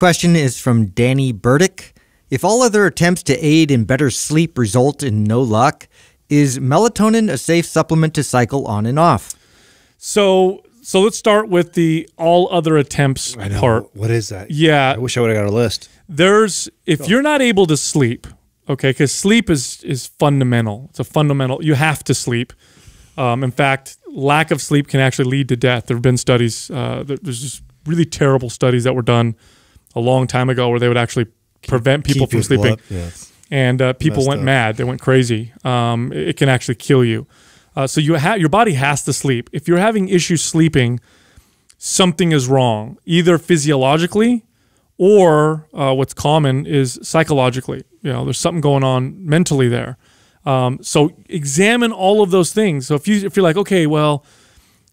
Question is from Danny Burdick. If all other attempts to aid in better sleep result in no luck, is melatonin a safe supplement to cycle on and off? So so let's start with the all other attempts I know. part. What is that? Yeah. I wish I would have got a list. There's if you're not able to sleep, okay, because sleep is is fundamental. It's a fundamental you have to sleep. Um, in fact, lack of sleep can actually lead to death. There have been studies, uh, there's just really terrible studies that were done a long time ago where they would actually prevent people Keep from sleeping. And uh, people went up. mad. They went crazy. Um, it, it, can actually kill you. Uh, so you your body has to sleep. If you're having issues sleeping, something is wrong, either physiologically or uh, what's common is psychologically. You know, there's something going on mentally there. Um, so examine all of those things. So if you if you're like, okay, well,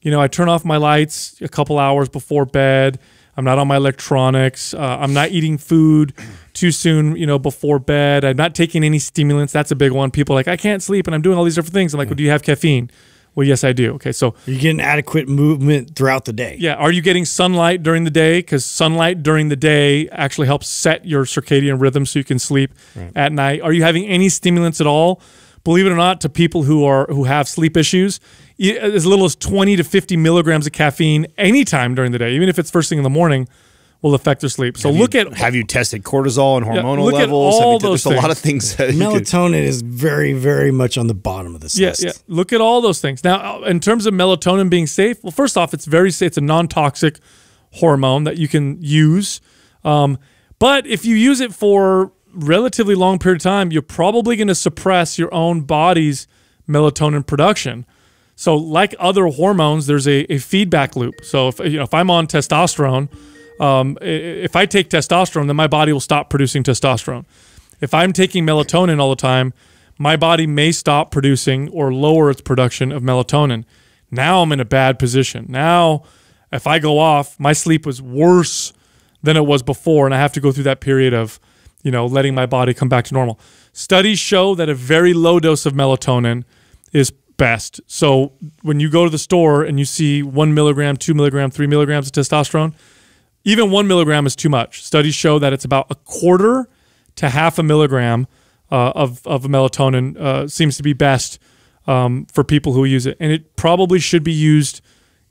you know, I turn off my lights a couple hours before bed I'm not on my electronics. Uh, I'm not eating food too soon, you know, before bed. I'm not taking any stimulants. That's a big one. People are like, I can't sleep and I'm doing all these different things. I'm like, well, do you have caffeine? Well, yes, I do. Okay, so you're getting adequate movement throughout the day. Yeah. Are you getting sunlight during the day? Because sunlight during the day actually helps set your circadian rhythm so you can sleep right. at night. Are you having any stimulants at all? believe it or not, to people who are who have sleep issues, as little as 20 to 50 milligrams of caffeine anytime during the day, even if it's first thing in the morning, will affect their sleep. So have look you, at have you tested cortisol and hormonal yeah, levels? all those there's things. a lot of things. melatonin could, is very very much on the bottom of the yeah, list. Yeah, look at all those things. Now, uh, in terms of melatonin being safe, well, first off, it's very safe. It's a non toxic hormone that you can use. Um, but if you use it for relatively long period of time, you're probably going to suppress your own body's melatonin production. So, like other hormones, there's a, a feedback loop. So, if you know, if I'm on testosterone, um, if I take testosterone, then my body will stop producing testosterone. If I'm taking melatonin all the time, my body may stop producing or lower its production of melatonin. Now I'm in a bad position. Now, if I go off, my sleep was worse than it was before, and I have to go through that period of you know, letting my body come back to normal. Studies show that a very low dose of melatonin is best. So when you go to the store and you see one milligram, two milligram, three milligrams of testosterone, even one milligram is too much. Studies show that it's about a quarter to half a milligram uh, of, of melatonin uh, seems to be best um, for people who use it. And it probably should be used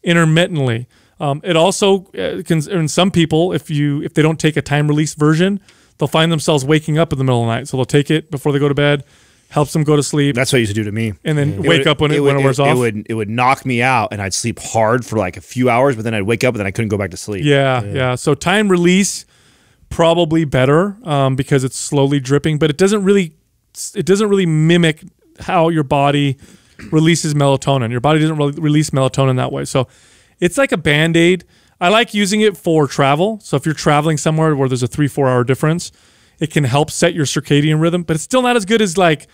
intermittently. Um, it also, uh, can, in some people, if you if they don't take a time release version, they'll find themselves waking up in the middle of the night. So they'll take it before they go to bed, helps them go to sleep. That's what it used to do to me. And then wake would, up when it, it would, when it wears it, off. It would it would knock me out, and I'd sleep hard for like a few hours, but then I'd wake up and then I couldn't go back to sleep. Yeah, yeah. yeah. So time release probably better um, because it's slowly dripping, but it doesn't really it doesn't really mimic how your body releases melatonin. Your body doesn't re release melatonin that way. So it's like a band aid I like using it for travel. So if you're traveling somewhere where there's a three, four hour difference, it can help set your circadian rhythm, but it's still not as good as like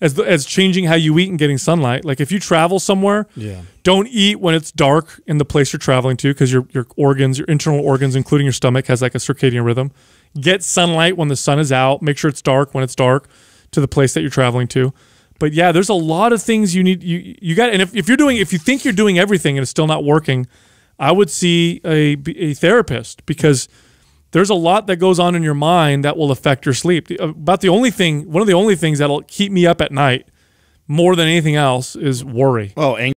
as as changing how you eat and getting sunlight. Like if you travel somewhere, yeah. don't eat when it's dark in the place you're traveling to because your your organs, your internal organs, including your stomach, has like a circadian rhythm. Get sunlight when the sun is out. Make sure it's dark when it's dark to the place that you're traveling to. But yeah, there's a lot of things you need you you got and if, if you're doing if you think you're doing everything and it's still not working, I would see a, a therapist because there's a lot that goes on in your mind that will affect your sleep. Uh, about the only thing, one of the only things that'll keep me up at night more than anything else is worry. Oh, anxiety.